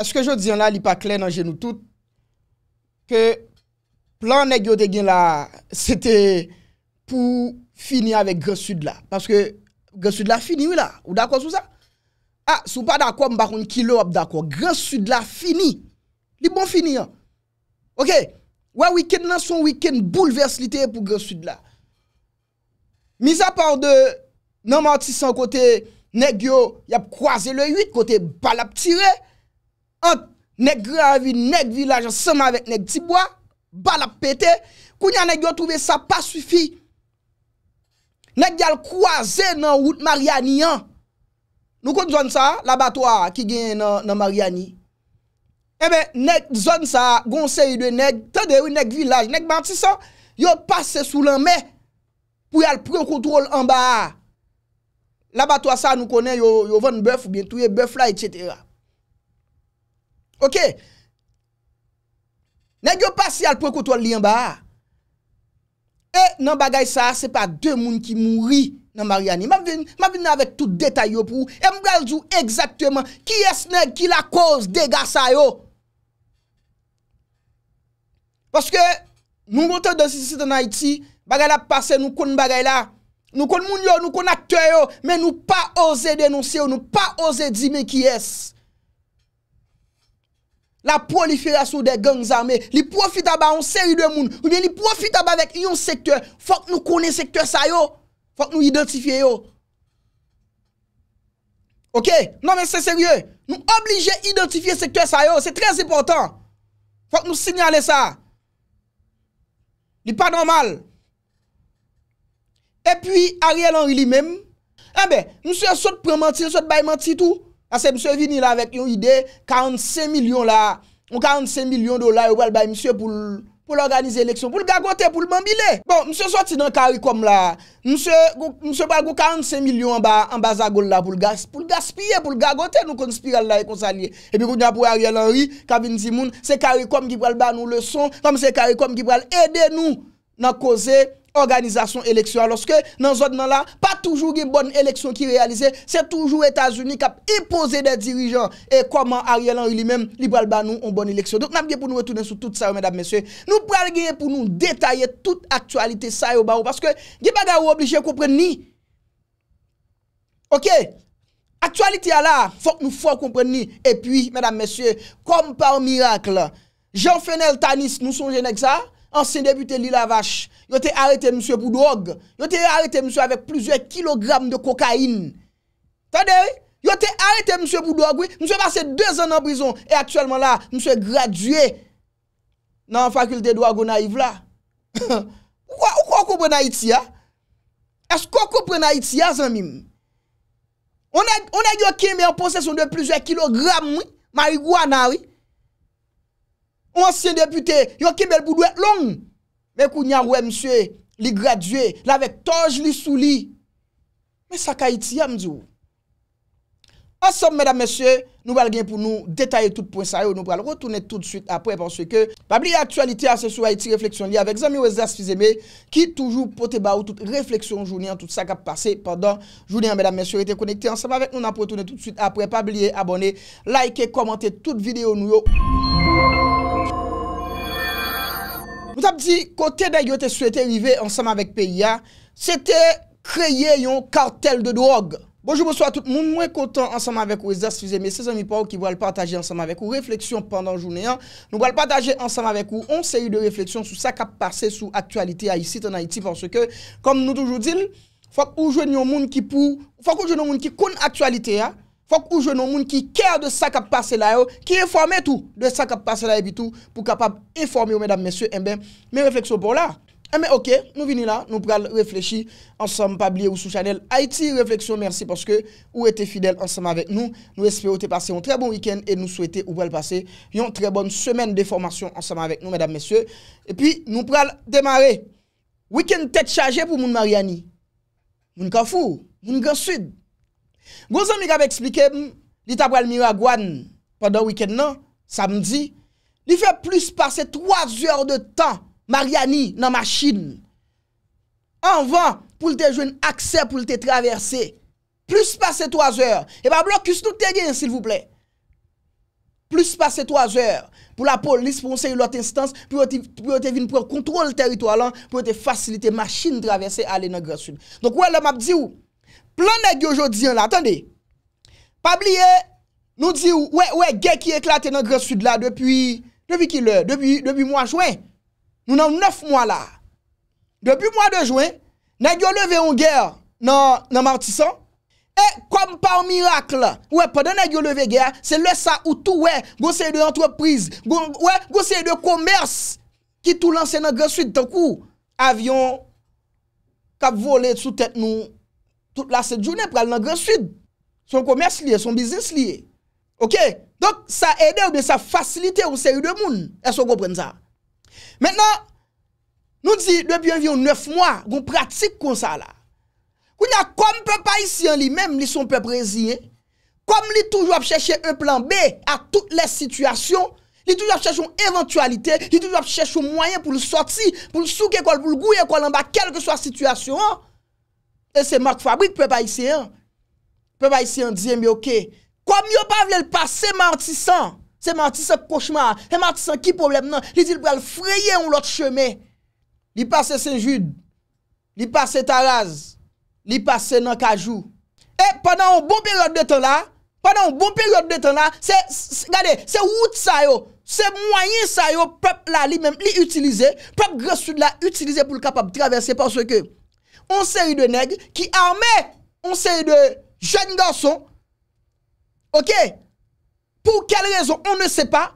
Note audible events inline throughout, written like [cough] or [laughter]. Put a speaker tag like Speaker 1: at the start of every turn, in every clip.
Speaker 1: Eske jo diyan la li pa klen nan jenou tout, ke plan negyo de gen la, [laughs] sete pou fini avèk Gros Sud la. Paske Gros Sud la fini wè la. Ou d'akwa sou sa? A, sou pa d'akwa mbakoun kilo ap d'akwa. Gros Sud la fini. Li bon fini an. Ok, wè wikend nan son wikend, boulevers lite pou Gros Sud la. Misa pan de nan matisan kote negyo, yap kwaze le yut kote balap tirey, Nèk gravi, nèk vilaje seman vek nèk tibwa, bal ap pete, kou nyan nèk yo touve sa pa sufi. Nèk yal kouaze nan wout Mariani an. Nou kon zon sa, la batoa ki gen nan Mariani. Ebe, nèk zon sa, gonseri de nèk, tade wè nèk vilaje, nèk bantisan, yo pase sou lan mè, pou yal pren kontrol an ba a. La batoa sa, nou konen yo ven bèf ou bien touye bèf la, etc., Ok, neg yo pasi al prekotwal li yon ba. E nan bagay sa, se pa de moun ki mouri nan Mariani. Ma vin avet tout detay yo pou. E mga ljou exactement ki es neg ki la koz degasa yo. Paske nou mwote dosisit nan Haiti, bagay la pase nou kon bagay la. Nou kon moun yo, nou kon akte yo, men nou pa oze denonsi yo, nou pa oze di me ki es. La proliferasyon de genz ame, li profita ba yon seri de moun, ou bien li profita ba vek yon sektor, fok nou konen sektor sa yo, fok nou identifiye yo. Ok, nan men se seriye, nou oblige identifiye sektor sa yo, se trez epotan, fok nou sinyale sa, li pa normal. E pi Ariel Henry li men, eh an be, nou se yon sot prementi, sot baymenti tout. Asè msè vini la vek yon ide, 45 milyon la, yon 45 milyon dolar yon wèl bay msè pou l'organize leksyon, pou l'gagote, pou l'man bile. Bon, msè soti nan karikom la, msè wèl gou 45 milyon an bazagol la pou l'gaspiye, pou l'gagote nou konspirel la rekonsanye. E pi pou nyapou Ariel Henry, Kabin Zimoun, se karikom yi wèl bay nou leson, kom se karikom yi wèl edè nou nan koze. organisation électorale, lorsque dans dans zone là pas toujours une bonne élection qui réalisée c'est toujours États-Unis qui a imposé des dirigeants et comment Ariel Henry lui-même libéral ba nous une bonne élection donc n'a pour nous retourner sur tout ça mesdames messieurs nous pral pour nous détailler toute actualité ça parce que des bagages obligé comprendre ni OK actualité là faut que nous faut comprendre ni et puis mesdames messieurs comme par miracle Jean Fenel Tanis nous songeons ça Ansen depute li la vache, yo te arete msye Boudouag, yo te arete msye avek plizye kilogram de kokain. Tade, yo te arete msye Boudouag, msye pase 2 an nan brison, et aktuelman la msye graduye nan fakulte Dwa Gouna Ivla. [laughs] Ou kon koupre na iti ya? Es kon koupre na iti ya zanmim? On a yo keme an posesyon de plizye kilogram mwi, marigou anari. Onsyen depute, yon kim bel boudou et long. Men kou nyan wè msye, li graduè, la vek toj li sou li. Men sa ka iti ya mdzi ou. Ansem mèdame msye, nou bal gen pou nou detaye tout point sa yo. Nou bal rotounen tout de suite apre. Pansye ke, pabliye aktualite a se sou a iti refleksyon li. Avek zami wè zase fizeme, ki toujou pote ba ou tout refleksyon. Jouni an tout sa ka pase, pandan. Jouni an mèdame msye, ou ete konekte ansem avèk nou na potounen tout de suite apre. Pabliye, abone, like e komante tout videyo nou yo. Moutabdi, kote da yo te swete rive ansam avek P.I.A, se te kreye yon kartel de drog. Bojou bojou a tout moun, mwen koton ansam avek Ouizaz Fize, mesez an mi pou ou ki vo al partaje ansam avek ou, refleksyon pandan jounen an. Nou vo al partaje ansam avek ou, on se yi de refleksyon sou sa kap pase sou aktualite a yi sit an Haiti. Fonso ke, kon nou toujou din, fok ou jwen yon moun ki pou, fok ou jwen yon moun ki kon aktualite a. Fok ouje nou moun ki kèr de sa kap pasè la yo, ki reformè tou, de sa kap pasè la yo bi tou pou kapap informè ou mèdame mèsyò, eh mè refleksyon pou la. Mè eh ok, nou vini la, nou pral refleksi, ansam pabliye ou sou chanel Haiti Refleksyon, mersi porske ou ete fidèl ansam avèk nou. Nou espè ou te pase yon tre bon week-end et nou souwete ou pral pase yon tre bon semen de formasyon ansam avèk nou mèdame mèsyò. E pi nou pral demare, week-end tèt chaje pou moun Mariani, moun Kafou, moun Gansud. Gonzo mi gabe eksplike, hmm, li tabwal mi wagwan padan wikend nan, samdi, li fe plus pase 3 or de tan, Mariani nan machine, anvan pou lte jwen akse pou lte traverser, plus pase 3 or, e ba blok kustouk te gen sil vouple, plus pase 3 or, pou la polis, pou lote instans, pou lote vin pou lote kontrol teritwalan, pou lote fasilite machine traverser alen nan Grosun. Donk wè lè map di ou? Plan nè gyo jodi yon la. Tande. Pabliye nou di wè wè. Gè ki eklate nan Gresud la. Depi mwa jwen. Nou nan nef mwa la. Depi mwa de jwen. Nè gyo leve yon gèr nan Martisan. E kom pa w mirakl. Wè pwè nan nè gyo leve gèr. Se lè sa ou tou wè. Gò se yon de entreprise. Gò se yon de komers. Ki tou lanse nan Gresud. Ton kou avyon. Kap vole sou tèt nou. Tout la se jounen pral nan gren sud. Son komers liye, son bizis liye. Ok? Donk sa ede oube, sa fasilite oube se yu demoun. Eso go pren za. Mènen, nou di, debi an vyo 9 mwa, goun pratik kon sa la. Goun ya kompe pa isi an li men, li son pe preziye. Kom li toujou ap chèche un plan B a tout les situasyon. Li toujou ap chèche un eventualite, li toujou ap chèche un mwayen pou l'soti, pou l'souk ekol, pou l'gouy ekol an ba, kelke so a situasyon an. E se Mark Fabric pepe a isi an. Pepe a isi an diye mi oké. Kom yo pa vle l'passe, se manti san. Se manti san kouchman. Se manti san ki problem nan. Li di l'prel freye ou lot cheme. Li passe Saint-Jude. Li passe Taraz. Li passe Nankajou. E panan ou bon periode de tan la. Panan ou bon periode de tan la. Se wout sa yo. Se mwanyen sa yo. Pepe la li mèm li utilize. Pepe Gros Sud la utilize pou l'kapab traverse. Panso ke... on seri de neg, ki armè, on seri de jen gason, ok, pou kel rezon, on ne se pa,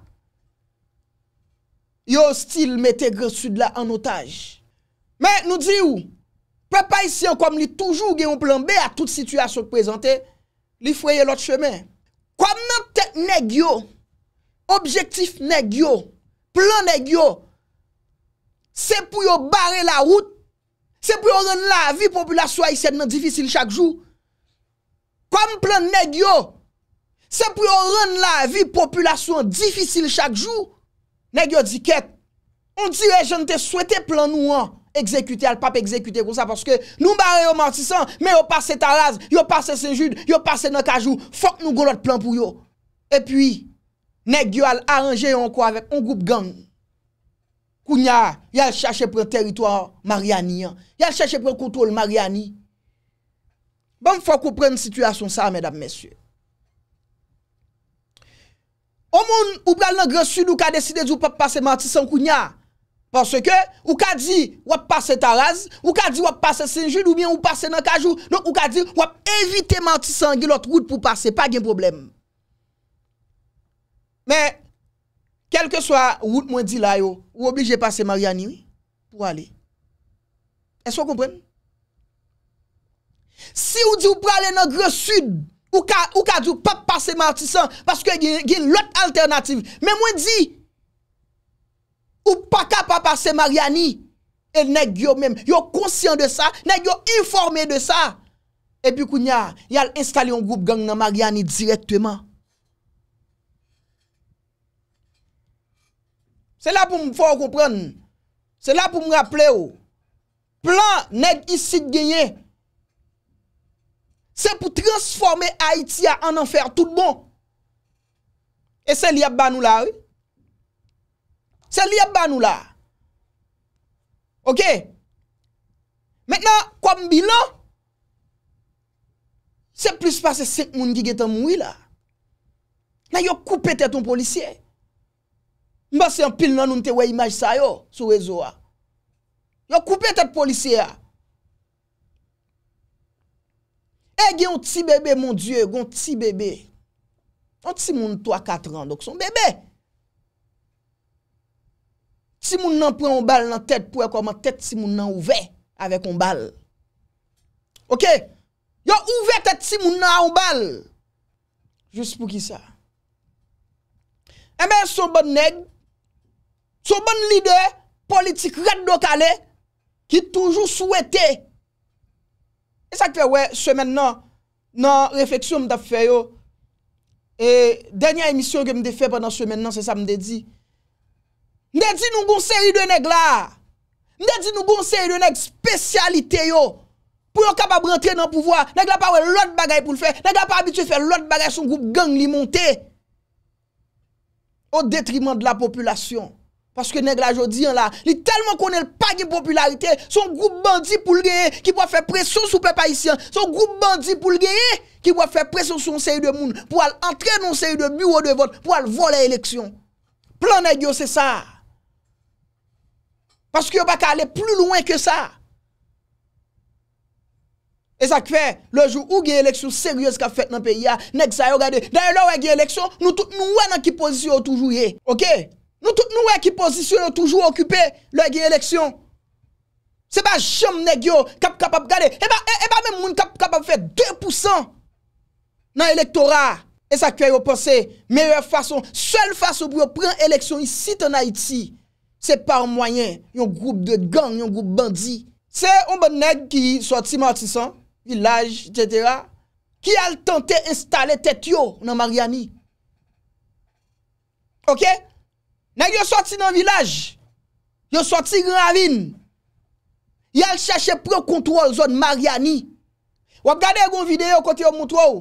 Speaker 1: yo stil mette Grosud la an otaj. Mè, nou di ou, pe pa isi an, koum li toujou gen yon plan B, a tout situasyon prezante, li fweye lot cheme. Koum nan tek neg yo, objektif neg yo, plan neg yo, se pou yo bare la route, Se pou yo ron la, vi populasyon a isen nan difisil chak jou. Kwa m plan neg yo, se pou yo ron la, vi populasyon an difisil chak jou. Neg yo di ket, on dirè jen te souwete plan nou an, ekzekute al pap ekzekute kon sa. Paske nou barè yo martisan, me yo pase Taraz, yo pase Senjud, yo pase Naka Jou. Fok nou goun lot plan pou yo. E pi, neg yo al aranje yo an kwa vek, an goup gang. Kounya, yal chache pre teritwa Mariani, yal chache pre kontrol Mariani. Bon fwa koupren situasyon sa, mèdap mèsyè. O moun ou pral nan Gros Sud ou ka deside zoup ap pase manti san kounya. Pansè ke, ou ka di wap pase Taraz, ou ka di wap pase Senjou, nou mien wap pase nan Kajou. Nou ou ka di wap evite manti san gilot gout pou pase, pa gen problem. Mè. kel ke swa wout mwen di la yo, wou oblije pase Mariani, pou ale. Es wou kompren? Si wou di wou prale nan Gre Sud, wou ka di wou pap pase Martisan, paske gen lot alternatif, men mwen di, wou pa ka pa pase Mariani, el neg yo men, yo konsyen de sa, neg yo informe de sa, epi kou nya, yal instale yon group gang nan Mariani, direktweman. Se la pou m fò ou komprèn. Se la pou m rapplè ou. Plan ned isi genye. Se pou transforme Haitia an anfer tout bon. E se li ap banou la ou. Se li ap banou la. Ok. Mètena kòm bilan. Se plus pas se sek moun ki getan moui la. La yo koupè tè ton polisye. Mba se yon pil nan nou te wey imaj sa yo sou wezo a. Yo koupe tet polisye a. Ege yon tsi bebe moun die, yon tsi bebe. Yon tsi moun 3-4 an dok son bebe. Tsi moun nan pre yon bal nan tet pou e kwa man tet tsi moun nan ouve avèk yon bal. Ok? Yo ouve tet tsi moun nan yon bal. Jous pou ki sa. Eme yon son ban neg. So bon lider politik red do kale ki toujou souwete. E sa kfe we semen nan refleksyon mta fwe yo. E denya emisyon gen mde fwe panan semen nan se sa mde di. Mde di nou goun seri de neg la. Mde di nou goun seri de neg spesyalite yo. Pou yo kapab rentre nan pouvoa. Neg la pa we lot bagay pou l'fwe. Neg la pa abitwe fwe lot bagay son goup gang li monte. O detrimant de la populasyon. Paske neg la jodi an la, li telman konel pa gen popularite, son group bandi pou lgeye ki wap fè presyon sou ple paisyan. Son group bandi pou lgeye ki wap fè presyon sou enseye de moun, pou al entrene enseye de bureau de vote, pou al vo le eleksyon. Plan neg yo se sa. Paske yo baka ale plus loin ke sa. E sa kwe, lejou ou gen eleksyon seryose ka fèt nan peyi a, nek sa yo gade, den yo wè gen eleksyon, nou wè nan ki pozisyon toujou ye. Ok? Nou wè ki pozisyon yo toujou okupè lè gen eleksyon. Se ba jom neg yo kap kap ap gade, e ba mè moun kap kap ap fè 2% nan elektorat. E sa kwe yo pwese, mèye fason, sel fason wè yo pren eleksyon yon sit an Haiti, se par mwayen yon groub de gang, yon groub bandi. Se yon bè neg ki yi, sou ati mwati san, vilaj, etc. Ki al tante installe tet yo nan Mariani. Ok? Nan yon sorti nan vilaj, yon sorti gran avin, yal chache pre kontrol zon Mariani. Wab gade yon videyo kote yon moutrou,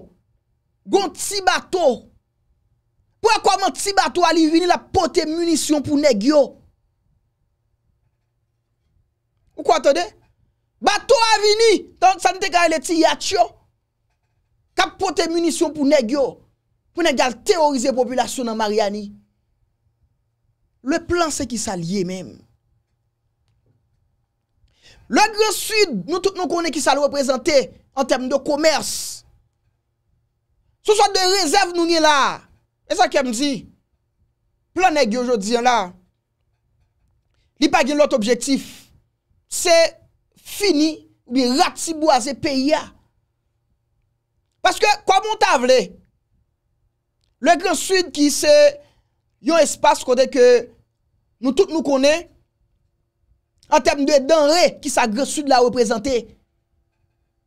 Speaker 1: yon ti bato, pou yon kwa moun ti bato ali vini la pote munisyon pou negyo. Ou kwa tede? Bato avini, tan sanite kwa yon leti yachyo, kap pote munisyon pou negyo, pou negyal teorize populasyon nan Mariani. Le plan se ki sa liye mèm. Le grand sud, nou konen ki sa lè reprezentè an tem de komers. Sou sa de rezèv nou nè la. E sa kem di, planèk yojodi an la, li pa gen lot objektif, se fini li ratibou a zè peya. Paske, kwa moun ta vle, le grand sud ki se Yon espas kote ke nou tout nou konen an term de den re ki sa Gros Sud la reprezenté.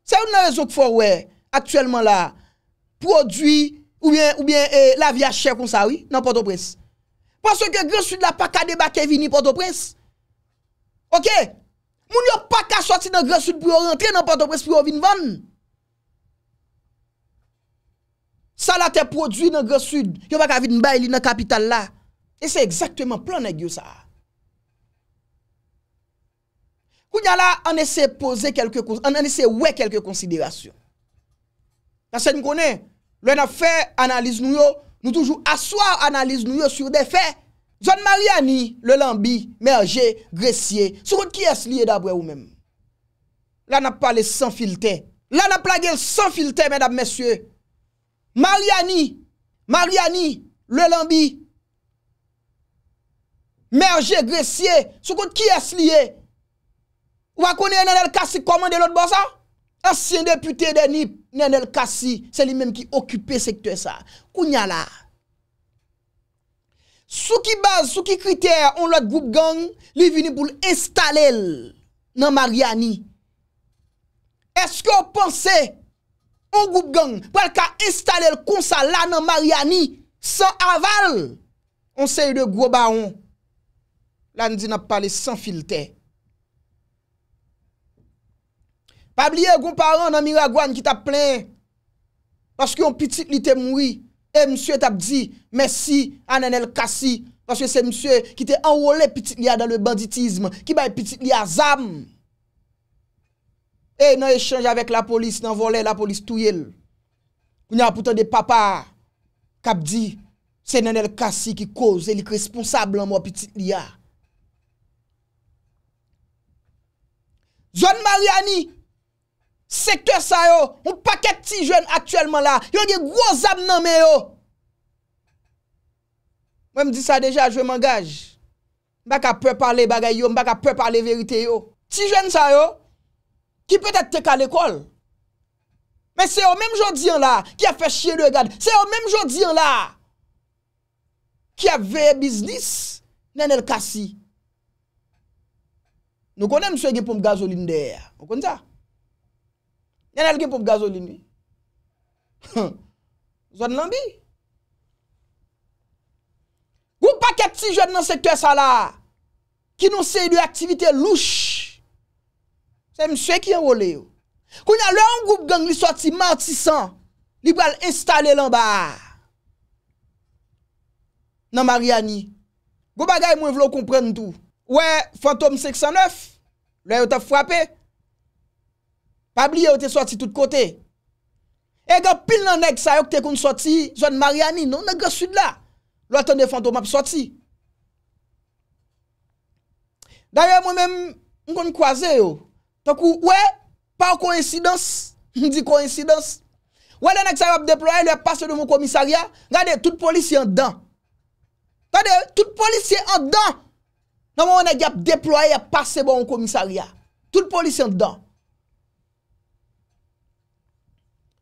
Speaker 1: Se yon nan rezouk fò wè aktuellement la prodwi ou bien eh, la viache chè kon sa wè nan Port-au-Prince. Pas wè ke Gros Sud la pa ka debake vini Port-au-Prince. Ok? Moun yo pa ka choti nan Gros Sud pou yo rentre nan Port-au-Prince pou yo vinvan. Sa la te prodwi nan Gresud, yo bak avit mba ili nan kapital la. E se eksektweman plan negyo sa. Kou nyan la, an ese pose kelke kon, an ese we kelke konsiderasyon. Nasen mkone, le na fe analiz nou yo, nou toujou aswa analiz nou yo sur defè, zon mariani, le lambi, merje, gresye, soukout ki es li edabwe ou menm. La na pale san filte, la na plage san filte, mèdap mesye, Mariani, Mariani, Lelambi, Merger, Gressier, soukout ki es liye? Ou akonye Nenel Kassi komande lout bo sa? Asyen depute de Nip, Nenel Kassi, se li menm ki okupe sektwe sa. Kou nyan la. Sou ki baz, sou ki kriter, on lout goup gang, li vini pou l'estalel nan Mariani. Eske ou panse, moun goup gang pou el ka installe l konsa lan nan Maryani san aval. Konsey de goup baon, lan di nan pale san filte. Pabliye goup a ran nan Miragwan ki tap plen, pache ki yon pitit li te moui, e msye tap di, mesi, anan el kasi, pache se msye ki te enrole pitit li a dan le banditisme, ki baye pitit li a zam. E eh, yon e chanj avek la polis nan volè la polis tou yel. Koun yon apoutan de papa kap di, se nen el kasi ki koz, e lik responsable an mwa pitit li ya. Joun Mariani, se kwen sa yo, moun paket ti joun aktuelman la, yon gen gwozab nan men yo. Mwen mdi sa deja, jwen man gaj. Mbak a pèr parle bagay yo, mbak a pèr parle verite yo. Ti joun sa yo, Ki pwede tek al ekol Men se yo menm jodi an la Ki a fe chie lue gade Se yo menm jodi an la Ki a veye biznis Nen el kasi Nou konen mswe gipoum gazolin de Mwen konen sa Nen el gipoum gazolin Zon nan bi Gou pa keti jod nan se kte sa la Ki nou se lue aktivite louch Se mswe ki yon role yo. Koun ya lè yon goup gang li soti martisan. Li pral installe lan ba. Nan Mariani. Gou bagay mwen vlo kompren ndou. Ouè fantom 609. Lè yon tap frape. Pabli yon te soti tout kote. E gò pil nan ek sa yon te kon soti. Zon Mariani non. Nè gò sud la. Lò tan de fantom ap soti. Dè yon mwen mèm. Mwen kon kwaze yo. Takou, wè, pa ou koinsidans, [laughs] di koinsidans, wè nan ek sa yon ap deploye, lè ap pase bon komisariya, gade, tout polisye an dan. Gade, tout polisye an dan, nan moun ek ap deploye, ap pase bon komisariya, tout polisye an dan.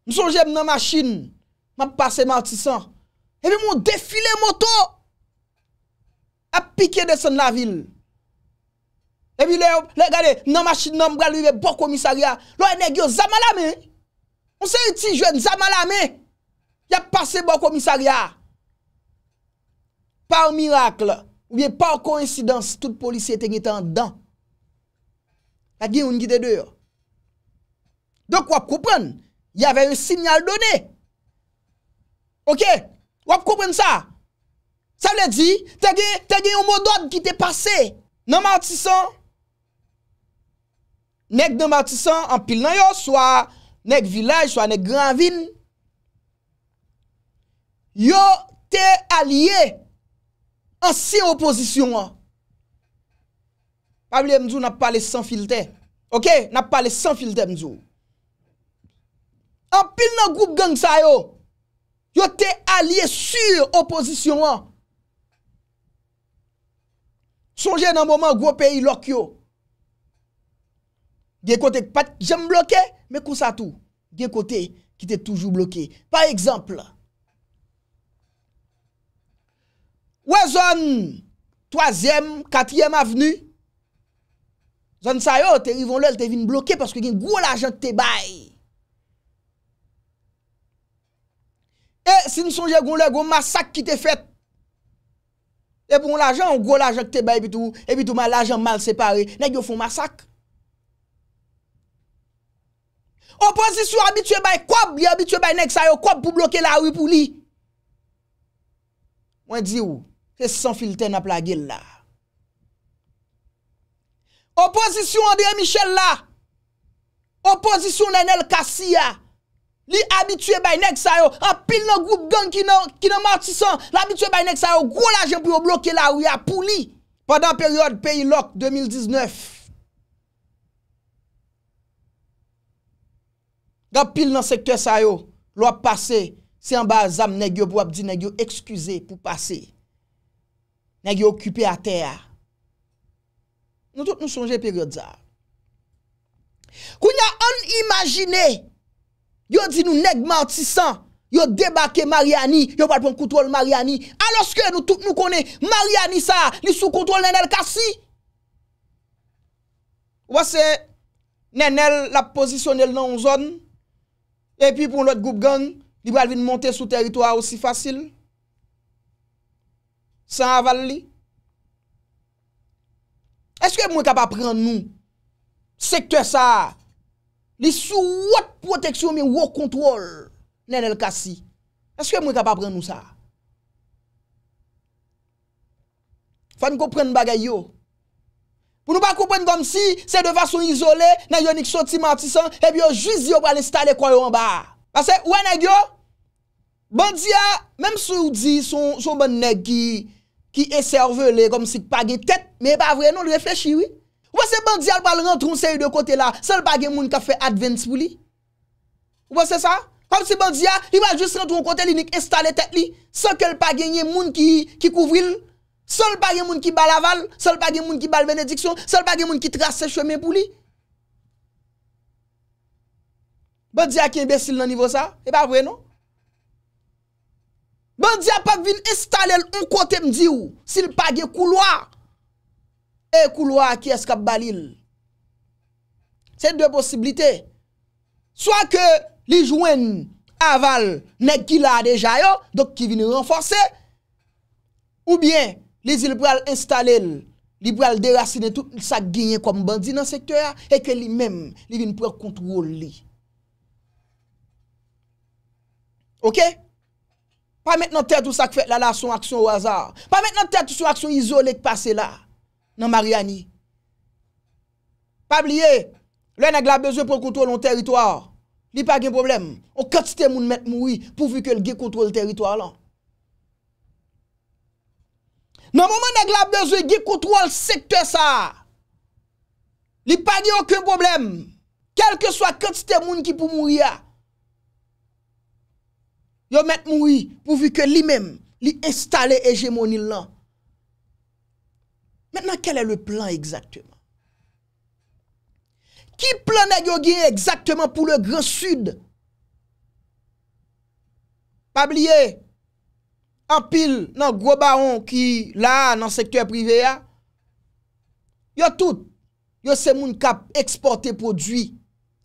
Speaker 1: M sou jèm nan ma chine, m ap pase man ti san, epi moun defile moto, ap pike de san la vil. Le vi le gade nan machin nan bralive bo komisariya. Lo ene gyo zamalame. On se iti jwen zamalame. Ya pase bo komisariya. Par mirakl. Ouye par kouensidans tout polisye tenye tan dan. A gen yon gite deyo. Dok wap koupen. Ya ve yon sinyal done. Ok. Wap koupen sa. Sa le di. Te gen yon modod ki te pase. Nan martisan. Nèk nè matisan an pil nan yo, Soa nèk vilaj, soa nèk gran vin, Yo te alye, An si opozisyon an. Pabile mdou nan pale san filte, Ok, nan pale san filte mdou. An pil nan goup gang sa yo, Yo te alye sur opozisyon an. Sonje nan mouman gwo peyi lok yo, gen kote pat jem bloke, me konsa tou, gen kote ki te toujou bloke. Par ekzample, wè zon, 3e, 4e aveni, zon sayo, te rivon lèl, te vin bloke, paske gen gwo la jen te bay. E, sin sonje goun lè, goun masak ki te fet. E pou l'ajen, gwo l'ajen te bay, epi tou, epi tou, mal l'ajen mal separe, nek yo foun masak. Oposisyon abitwe bay kwab, li abitwe bay nek sa yo, kwab pou bloke la ou pou li. Mwen di ou, ke sisan filten ap la gel la. Oposisyon deye Michel la, oposisyon dey nel Kassia, li abitwe bay nek sa yo, apil nan goup gang ki nan martisan, li abitwe bay nek sa yo, gwo la jen pou yo bloke la ou ya pou li. Padan peryode Pay Lock 2019, Gapil nan sekte sayo, lo ap pase, si an ba zam negyo pou ap di negyo ekskuse pou pase. Negyo okupi a teya. Nou tout nou sonje period za. Kou nya an imagine, yo di nou negman tisan, yo debake Mariani, yo wapon koutrol Mariani, aloske nou tout nou kone, Mariani sa, ni sou koutrol nenel kasi. Wase nenel la posisyonel nan onzon, E pi pou lòt goup gang, li wè al vin monte sou teritoa osi fasil. San aval li. Eske mwen kapap pren nou? Sektè sa. Li sou wot proteksyon mi wò kontrol nen el kasi. Eske mwen kapap pren nou sa? Fany ko pren bagay yo. Pou nou pa koupen kom si, se deva son izole, nan yonik soti matisan, e bi yo jiz yo pa le stale kwa yon ba. Pase, wè nè gyo, bandia, mèm sou di son bonnè ki eservele kom si pa ge tet, mè pa vre non reflechi wè. Wè se bandia l pa l rentron se yon kote la, se l pa ge moun ka fe advents pou li. Wè se sa, kom si bandia, li va jiz rentron kote li nik estale tet li, se l pa genye moun ki kouvril. Sol pa gen moun ki bal aval, sol pa gen moun ki bal benediksyon, sol pa gen moun ki trase chemen pou li. Bè bon diya ki embesil nan nivou sa, e pa pou e nou? Bè bon diya pa vin estalel un kote mdi ou, sil pa gen kouloa, e kouloa ki eskap balil. Se de posibilite, soa ke li jwen aval nek ki la deja yo, dok ki vin renforse, ou bien aval. Li pou al installe, li pou al derasine tout, li sa genye kom bandi nan sektorya, e ke li men, li vin pou al kontrole li. Ok? Pa men nan tèdou sa k fèk la la son aksyon wazard. Pa men nan tèdou son aksyon izolek pase la nan Mariani. Pa bliye, lè nan glabezon pou kontrole yon teritorya. Li pa gen problem. Ou katite moun men moui pou vi ke l ge kontrole teritorya lan. Nan mouman neg la beze ge kout wòl sekte sa. Li pa di okun problem. Kelke swa kèt stè moun ki pou mou ya. Yo mèt mou yi pou vi ke li mèm li installe hegemoni lan. Mènenan kelè le plan egzaktèman? Ki plan neg yo ge egzaktèman pou le gran sud? Pa bliye? Anpil nan gwo baron ki la nan sektoy prive ya, yo tout, yo se moun kap eksporte prodwi,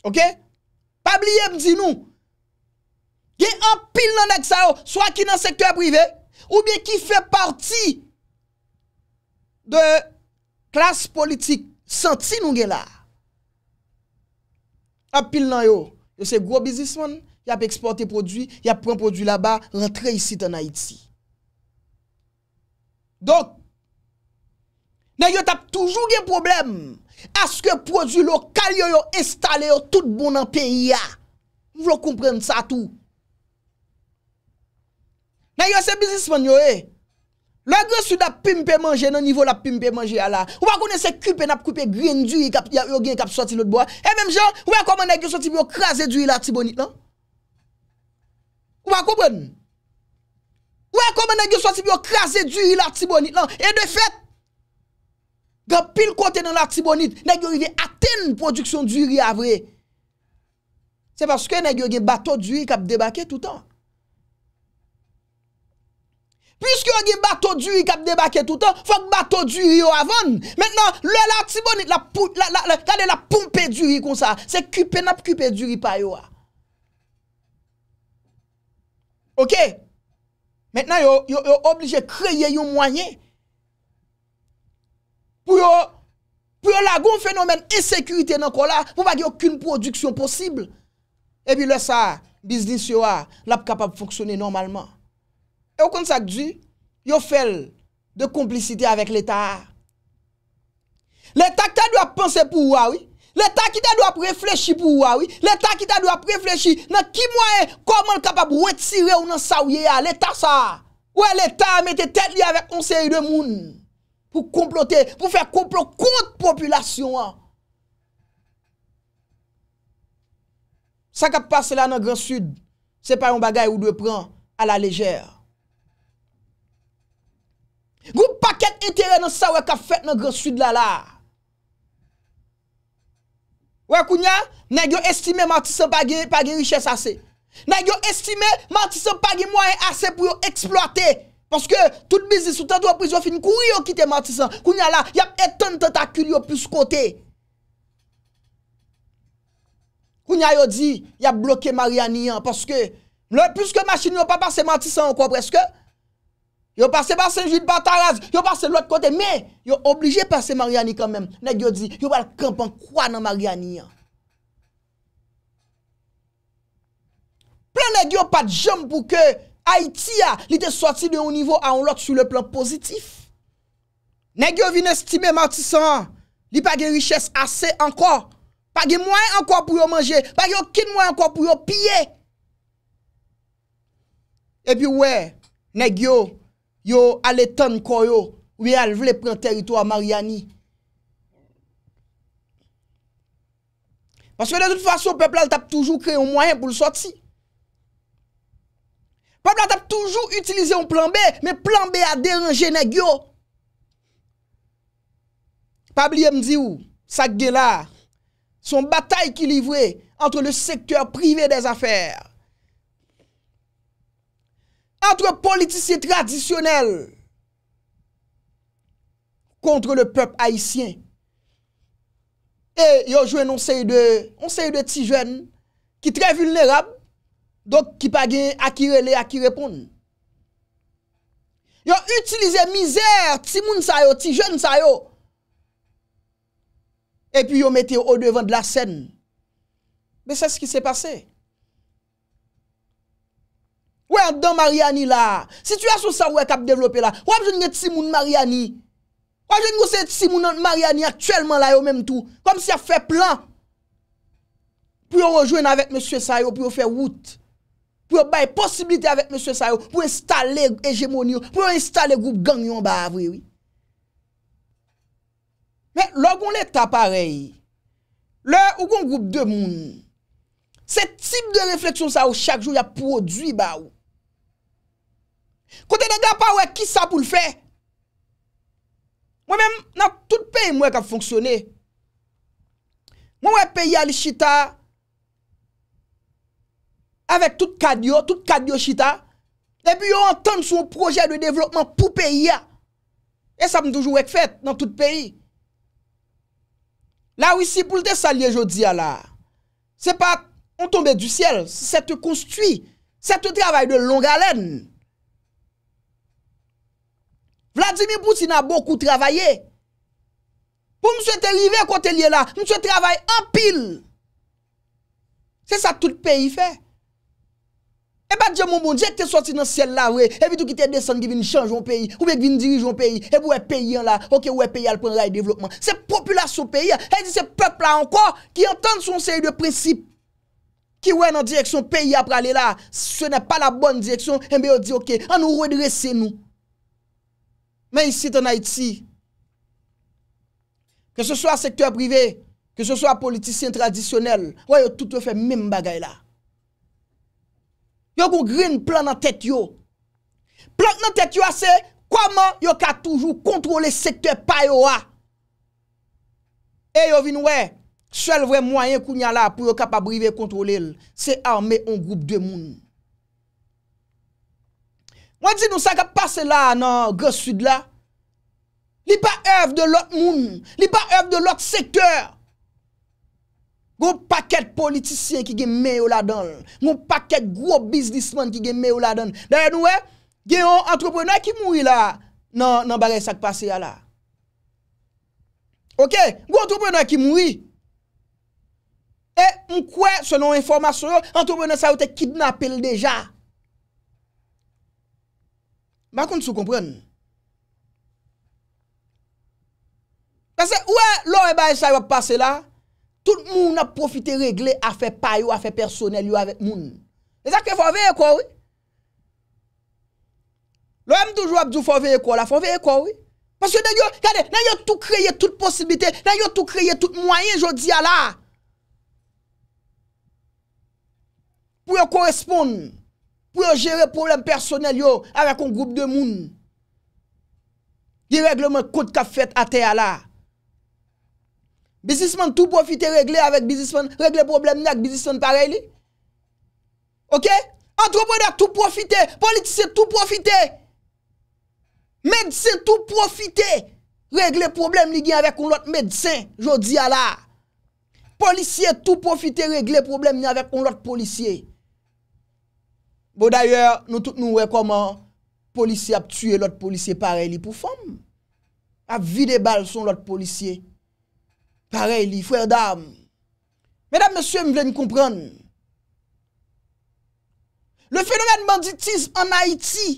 Speaker 1: ok? Pabliye mdi nou, ge anpil nan ek sa yo, swa ki nan sektoy prive, ou bien ki fe parti de klas politik senti nou ge la. Anpil nan yo, yo se gwo bizisman, yap eksporte prodwi, yap pren prodwi la ba, rentre isi tan Haiti. Donk, nan yo tap toujou gen problem, aske produ lo kal yo yo estale yo tout bon nan pen ya. Mwen vlo kompren sa tou. Nan yo se bizisman yo e, la gyo sou da pimpe manje nan nivou la pimpe manje ya la, ou pa konen se kipe nap kipe gren diwi ya yo gen kap soti lot bo a, e menm jan, ou pa komen la gyo soti bi yo krasi diwi la ti boni nan. Ou pa komen? Ouè koman nè gen sou asip yo krasè djuri la tibonit lan? E de fèt, gen pil kote nan la tibonit, nè gen yon yon ve atèn produksyon djuri avre. Se paske nè gen yon gen bato djuri kap debake toutan. Piske yon gen bato djuri kap debake toutan, fòk bato djuri yo avon. Ah. Mètenan, le la tibonit, la pounpe djuri kon sa, se küpè nap küpè djuri pa yo a. Okè? Mètenan yo yo oblije kreye yo mwenye. Pou yo, pou yo la goun fenomen esekurite nan kon la, pou pa ki yo koun produksyon posible. E pi le sa, biznis yo a, la pou kapap fonksyone normalman. E yo kont sak di, yo fel de komplisite avèk l'Etat a. L'Etat a dwa panse pou wawit. Ah L'Etat ki ta dwa preflechi pou wawit. Ah L'Etat ki ta dwa preflechi nan ki mwoye koman l'kapap wetire ou nan sa wye a. L'Etat sa. Ou e l'Etat a mette tet li avèk onseye de moun. Pou komplote, pou fè komplote kont populasyon ah. a. Sa ka pase la nan Grand Sud, se pa yon bagay ou dwe pran a la lejèr. Gou paket itire nan sa wè ka fèt nan Grand Sud la la. Ouè kounya, nan yo estime mantisan page riches ase. Nan yo estime mantisan page mwoyen ase pou yo eksploate. Paske tout bizis ou tante ou aprizo fin kouri yo kite mantisan. Kounya la, yap etan tante akil yo puse kote. Kounya yo di, yap bloke mariani yan. Paske, mwen puse ke machini yo pa pase mantisan anko preske. Yo pase ba Saint-Gilles, ba Tarras, yo pase l'ot kote, me, yo oblige pase Mariani kanmem, negyo di, yo bal kampan kwa nan Mariani yon. Plan negyo pa jom pou ke Haiti ya, ah, li te sorti de yon nivou a yon lot su le plan pozitif. Negyo vin estime matisan, li page riches ase anko, page mwen anko pou yo manje, page yo kin mwen anko pou yo pye. E pi we, negyo, yo aletan koyo, ou yal vle pren teritwa Mariani. Paske de tout fasyon, peplal tap toujou kre yon mwayen pou l'soti. Peplal tap toujou utilize yon plan B, me plan B a deranje neg yo. Pabliye mzi ou, sa gela, son bata ekilivre, entre le sektur prive des afere. Antre politisye tradisyonel kontre le pep haisyen. E yo jwen onsey de ti jwen ki tre vulnerab donk ki pa gen akirele akirepon. Yo utilize mizer ti moun sa yo, ti jwen sa yo. E pi yo mette yo o devan de la sen. Be se se ki se pase. an dan Mariani la. Situasyon sa wèk ap developè la. Wap jen gen tsi moun Mariani? Wap jen gen tsi moun Mariani aktuelman la yo menm tou? Kom si a fè plan pou yo rejoen avèk M. Sayo, pou yo fè wout. Pou yo baye posibilite avèk M. Sayo pou yo installe hegemoni yo, pou yo installe goup gangyon ba avri. Men, lò goun lè ta parey, lò goun goup demoun, se tip de refleksyon sa wèk chak joun ya prodwi ba wou. Kote de Gapa, wè, ki sa pou l'fè? Mwen mèm, nan tout peyi mwen wè kap fonksyonè. Mwen wè peyi alishita, avèk tout kadyo, tout kadyo shita, debi yo antan sou projè de devlopman pou peyi ya. E sa mwen toujou wèk fèt nan tout peyi. La wisi pou l'de salye jodi ya la, se pa ontombe du siel, se te konstwi, se te travay de longa lèn. Vladimir Bouti nan bokou travaye. Ou mswe terive kwa te liye la, mswe travaye an pil. Se sa tout peyi fe. E ba diye moun moun, diye ki te sorti nan siel la vwe, evi tou ki te desan givin chanj ou peyi, ou vwe givin dirij ou peyi, evi ou e peyi an la, ok ou e peyi al pren ray devlokman. Se populasyon peyi, e di se pepl la anko, ki entan son seri de prinsip, ki wè nan direksyon peyi apre ale la, se nè pa la bon direksyon, e mbe yo di ok, an nou redrese nou. Men isi ton Haiti, ke se so a sektor privé, ke se so a politisyen tradisyonel, wè yo tout wè fè mèm bagay la. Yo kou grin plan nan tèt yo. Plan nan tèt yo a se, kouman yo ka toujou kontrole sektor pa yo a. E yo vin wè, sel vwè mwanyen kounyan la, pou yo ka pa privé kontrole l, se arme yon goup de moun. Mwen di nou sa ka pase la nan gwa sud la, li pa ev de lot moun, li pa ev de lot sektor. Gwo paket politisyen ki gen meyo la don, gwo paket gwo biznisman ki gen meyo la don. Dè nou e, gen yon antroponè ki moui la nan bagay sa ka pase ya la. Ok, gwo antroponè ki moui, e mkwe se non informasyon, antroponè sa ou te kidnapil deja. Bakoun sou kompren. Kase ouè lò e baye sa yo ap pase la, tout moun ap profite regle afe payo, afe personel yo avet moun. E zake fò ve ekò wè. Lò e mdouj wap djou fò ve ekò la, fò ve ekò wè. Pase yo nan yo tou kreye tout posibite, nan yo tou kreye tout mwayen, nan yo tou kreye tout mwayen jò di ala. Pou yo koresponde. Pou yo jere problem personel yo avèk yon groub de moun. Di regleman kout kap fèt ate ala. Bizisman tout profite regle avèk bizisman. Regle problem ni avèk bizisman pareli. Ok? Antropoida tout profite. Politise tout profite. Medise tout profite. Regle problem ni gen avèk yon lot medise. Jou di ala. Polisye tout profite regle problem ni avèk yon lot polisye. Bo d'ayor nou tout nou rekomand Polisye ap tue lout polisye pareli pou fom Ap vide bal son lout polisye Pareli Fwerdam Medan monsye mwen vlen kompran Le fenomen banditis an Haiti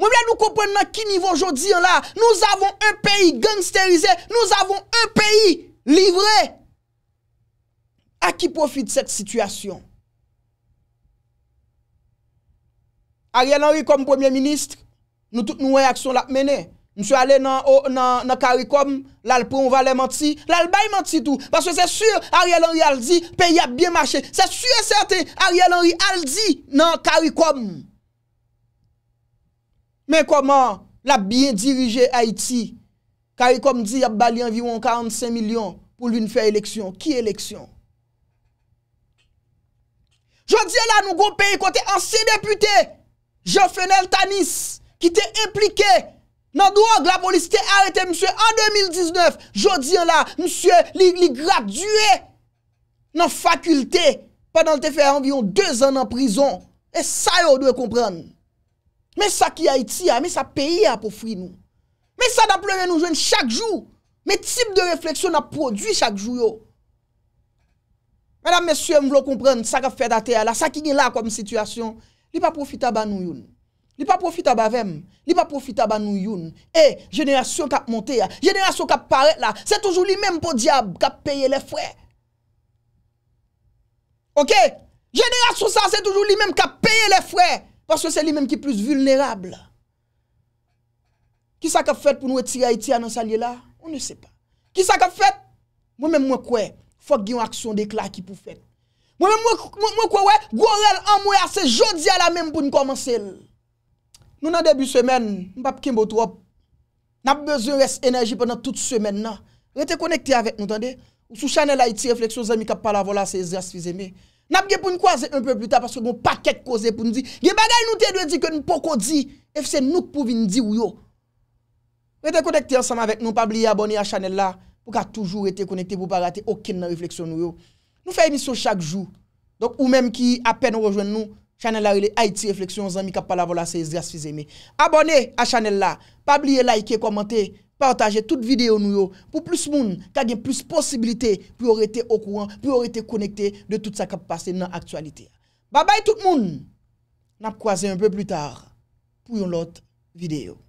Speaker 1: Mwen vlen nou kompran nan ki nivon jodi an la Nou avon un peyi gangsterize Nou avon un peyi livre Mwen vlen A ki profite set sitwasyon? Ariel Henry kom premier ministre, nou tout nou reaksyon la menè. M sou ale nan Karikom, lal pou on valè manti, lal bay manti tou. Paswe se sur, Ariel Henry al di, pe y ap bien mache. Se sur e certe, Ariel Henry al di nan Karikom. Men koman, lal bien dirije Haiti, Karikom di ap bali anviron 45 milyon pou loun fè eleksyon. Ki eleksyon? Jodi an e la nou gwo peyi kote ansi depute Jean-Frenel Tanis ki te implike Nan douan glaboliste arete msye an 2019 Jodi an e la msye li gradue Nan fakulte Padan te fe anvion 2 an nan prison E sa yo dwe kompran Me sa ki Haiti a, me sa peyi a pou fri nou Me sa dan pleme nou joun chak jou Me tip de refleksyon na produ chak jou yo Madame, messieurs, m vlo kompren, sa ka fèd a tè ya la, sa ki nye la kom sityasyon, li pa profita ba nou yon, li pa profita ba vèm, li pa profita ba nou yon, e, jenèrasyon ka monte ya, jenèrasyon ka paret la, se toujou li mèm pou diab, ka peye le fwè. Ok, jenèrasyon sa se toujou li mèm ka peye le fwè, paswè se li mèm ki plus vulnèrable. Ki sa ka fèt pou nou eti ya eti ya nan salye la, ou ne se pa. Ki sa ka fèt, mwen mèm mwen kwey, Fok gen aksyon dekla ki pou fè. Mwen mwen kwa wè, gwo rel an mwen a se jodi a la men pou n komanse. Nou nan debi semen, mwen pa pke mbo to wop. Nap bezon res enerji penan tout semen nan. Rete konekte avèk nou tande. Sou chanel a iti refleksyon zemi kap pala vola se zi asfize me. Nap gen pou n kwa ze un peu plus ta paske mwen pa kek kwa ze pou n di. Gen bagay nou te dwe di ke nou poko di. Fse nou pou vin di ou yo. Rete konekte ansam avèk nou. Mwen pa bli aboni a chanel la. pou ka toujou rete konekte pou pa rate okin nan refleksyon nou yo. Nou fe emisyon chak jou, ou menm ki apen rejwen nou, chanel la rele Haiti Refleksyon, zanmi kapal la volase, abone a chanel la, pa bliye like, komante, partaje tout videyo nou yo, pou plus moun, kage plus posibilite, pou yo rete okouan, pou yo rete konekte, de tout sa kapase nan aktualite. Babay tout moun, nap kwaze un peu plu tar, pou yon lot videyo.